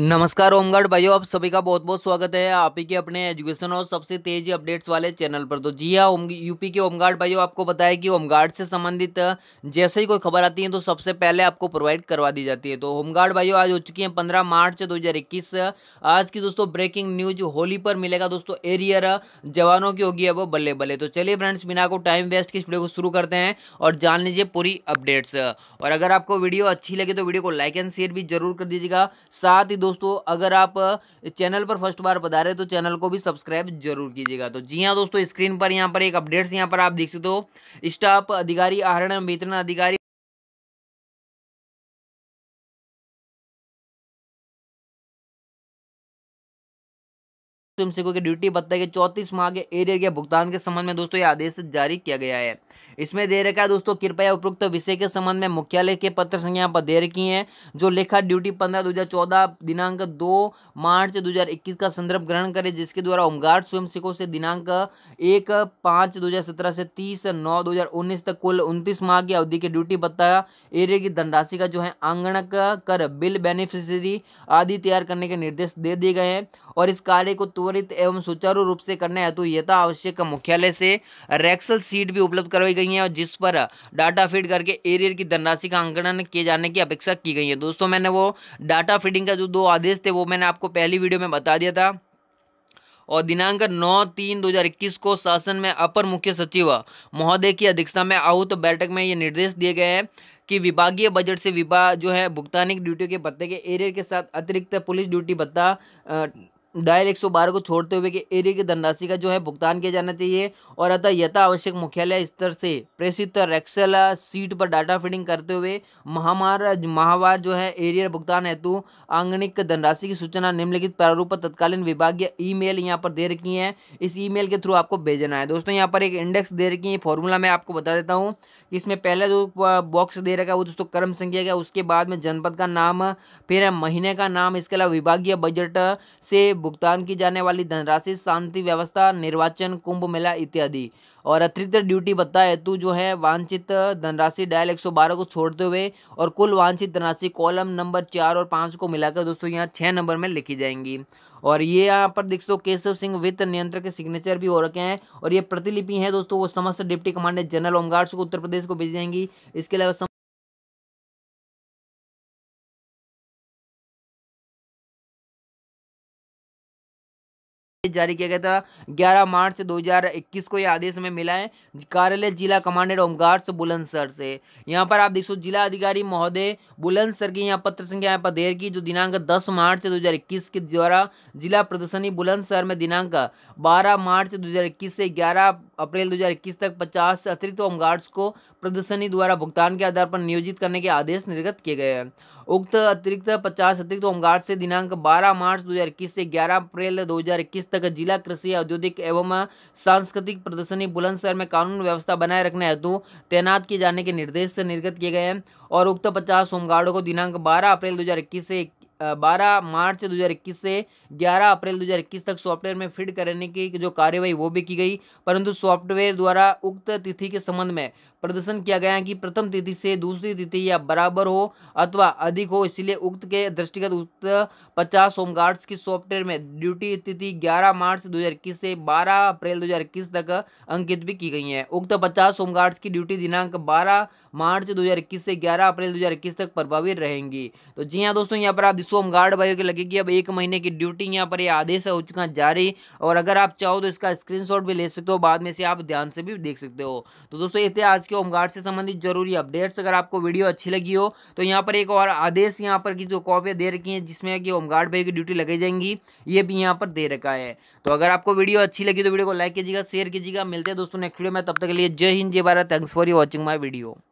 नमस्कार ओमगढ़ भाइयों आप सभी का बहुत बहुत स्वागत है आप ही के अपने एजुकेशन और सबसे तेजी अपडेट्स वाले चैनल पर तो जी हाँ यूपी के होमगार्ड भाइयों आपको बताया कि होमगार्ड से संबंधित जैसे ही कोई खबर आती है तो सबसे पहले आपको प्रोवाइड करवा दी जाती है तो होमगार्ड भाइयों आज हो चुकी है पंद्रह मार्च दो आज की दोस्तों ब्रेकिंग न्यूज होली पर मिलेगा दोस्तों एरियर जवानों की होगी अब बल्ले बल्ले तो चलिए फ्रेंड्स बिना को टाइम वेस्ट की वीडियो को शुरू करते हैं और जान लीजिए पूरी अपडेट्स और अगर आपको वीडियो अच्छी लगे तो वीडियो को लाइक एंड शेयर भी जरूर कर दीजिएगा साथ ही दोस्तों अगर आप चैनल पर फर्स्ट बार बता रहे तो चैनल को भी सब्सक्राइब जरूर कीजिएगा तो जी हाँ दोस्तों स्क्रीन पर यहाँ पर एक अपडेट्स यहाँ पर आप देख सकते हो स्टाफ अधिकारी आहरण वितरण अधिकारी मुस्लिम सिखों की ड्यूटी भत्ता के चौंतीस माह के एरियर के भुगतान के संबंध में दोस्तों ये आदेश जारी किया गया है इसमें दे रखा है दोस्तों कृपया उपयुक्त विषय के संबंध में मुख्यालय के पत्र संख्या पर दे रखी है जो लेखा ड्यूटी पंद्रह दो हजार चौदह दिनांक दो मार्च दो हजार इक्कीस का संदर्भ ग्रहण करे जिसके द्वारा होमगार्ड स्वयं सिखों से दिनांक एक पाँच दो हजार सत्रह से तीस नौ दो हजार उन्नीस तक कुल उनतीस माह की अवधि के ड्यूटी बत्ता एरिया की धनराशि का जो है आंगणक कर बिल बेनिफिशरी आदि तैयार करने के निर्देश दे दिए गए हैं और इस कार्य को तुरंत त्वरित एवं सुचारू रूप से करने हेतु यथा आवश्यक मुख्यालय से रेक्सल सीट भी उपलब्ध करवाई गई है और जिस पर डाटा फीड करके एरियर की धनराशि का आंकलन किए जाने की अपेक्षा की गई है दोस्तों मैंने वो डाटा फीडिंग का जो दो आदेश थे वो मैंने आपको पहली वीडियो में बता दिया था और दिनांक 9 तीन 2021 को शासन में अपर मुख्य सचिव महोदय की अध्यक्षता में आहूत तो बैठक में ये निर्देश दिए गए हैं कि विभागीय बजट से विभाग जो है भुगतानिक ड्यूटी के भत्ते के एरियर के साथ अतिरिक्त पुलिस ड्यूटी भत्ता डायल 112 को छोड़ते हुए कि एरिया की धनराशि का जो है भुगतान किया जाना चाहिए और अतः यथा आवश्यक मुख्यालय स्तर से प्रेषित रेक्सल सीट पर डाटा फीडिंग करते हुए महामार माहवार जो है एरियर भुगतान हेतु आंगणिक धनराशि की सूचना निम्नलिखित प्रारूप पर तत्कालीन विभागीय ईमेल यहाँ पर दे रखी है इस ई के थ्रू आपको भेजना है दोस्तों यहाँ पर एक इंडेक्स दे रखी है फॉर्मूला मैं आपको बता देता हूँ कि इसमें पहला जो बॉक्स दे रखा है वो दोस्तों कर्म संख्या का उसके बाद में जनपद का नाम फिर महीने का नाम इसके अलावा विभागीय बजट से भुगतान की जाने वाली धनराशि शांति व्यवस्था निर्वाचन कुंभ मेला इत्यादि और अतिरिक्त ड्यूटी भत्ता हेतु तो जो है वांछित धनराशि डायल 112 को छोड़ते हुए और कुल वांछित धनराशि कॉलम नंबर चार और पाँच को मिलाकर दोस्तों यहाँ छः नंबर में लिखी जाएंगी और ये यहाँ पर देख सो केशव सिंह वित्त नियंत्रक के सिग्नेचर भी हो रखे हैं और ये प्रतिलिपि है दोस्तों वो समस्त डिप्टी कमांडेंट जनरल होमगार्ड्स को उत्तर प्रदेश को भेजी जाएंगी इसके अलावा आदेश जारी किया गया था 11 मार्च 2021 को यह आदेश हमें मिला है कार्यालय जिला कमांडेंट होमगार्ड से बुलंदसर से यहाँ पर आप देख सो जिला अधिकारी महोदय बुलंदसर की यहाँ पत्र संख्या यहाँ पर देर की जो दिनांक दस मार्च दो के द्वारा जिला प्रदर्शनी बुलंदसर में दिनांक बारह मार्च दो से ग्यारह अप्रैल 2021 तक 50 अतिरिक्त होमगार्ड्स को प्रदर्शनी द्वारा भुगतान के आधार पर नियोजित करने के आदेश निर्गत किए गए हैं उक्त अतिरिक्त पचास अतिरिक्त होमगार्ड से दिनांक 12 मार्च 2021 से 11 अप्रैल 2021 तक जिला कृषि औद्योगिक एवं सांस्कृतिक प्रदर्शनी बुलंदशहर में कानून व्यवस्था बनाए रखने हेतु तैनात किए जाने के निर्देश निर्गत किए गए हैं और उक्त पचास होमगार्डों को दिनांक बारह अप्रैल दो से बारह मार्च 2021 से 11 अप्रैल 2021 तक सॉफ्टवेयर में फिड करने की जो कार्यवाही वो भी की गई परंतु सॉफ्टवेयर द्वारा उक्त तिथि के संबंध में प्रदर्शन किया गया कि प्रथम तिथि से दूसरी तिथि या बराबर हो अथवा अधिक हो इसलिए उक्त के दृष्टिगत उक्त पचास होमगार्ड्स की सॉफ्टवेयर में ड्यूटी तिथि 11 मार्च 2021 से 12 अप्रैल 2021 तक अंकित भी की गई है उक्त पचास होमगार्ड्स की ड्यूटी दिनांक 12 मार्च 2021 से 11 अप्रैल 2021 तक प्रभावित रहेंगी तो जी हाँ दोस्तों यहाँ पर आप सोमगार्ड भाइयों की लगेगी अब एक महीने की ड्यूटी यहाँ पर ये आदेश है उच्च जारी और अगर आप चाहो तो इसका स्क्रीनशॉट भी ले सकते हो बाद में से आप ध्यान से भी देख सकते हो तो दोस्तों ये थे आज के होमगार्ड से संबंधित जरूरी अपडेट्स अगर आपको वीडियो अच्छी लगी हो तो यहाँ पर एक और आदेश यहाँ पर की जो कॉपियाँ दे रखी हैं जिसमें कि होमगार्ड भाई की ड्यूटी लगाई जाएंगी ये भी यहाँ पर दे रखा है तो अगर आपको वीडियो अच्छी लगी तो वीडियो को लाइक कीजिएगा शेयर कीजिएगा मिलते हैं दोस्तों नेक्स्ट वीडियो में तब तक के लिए जय हिंद जय भारत thanks for you watching my video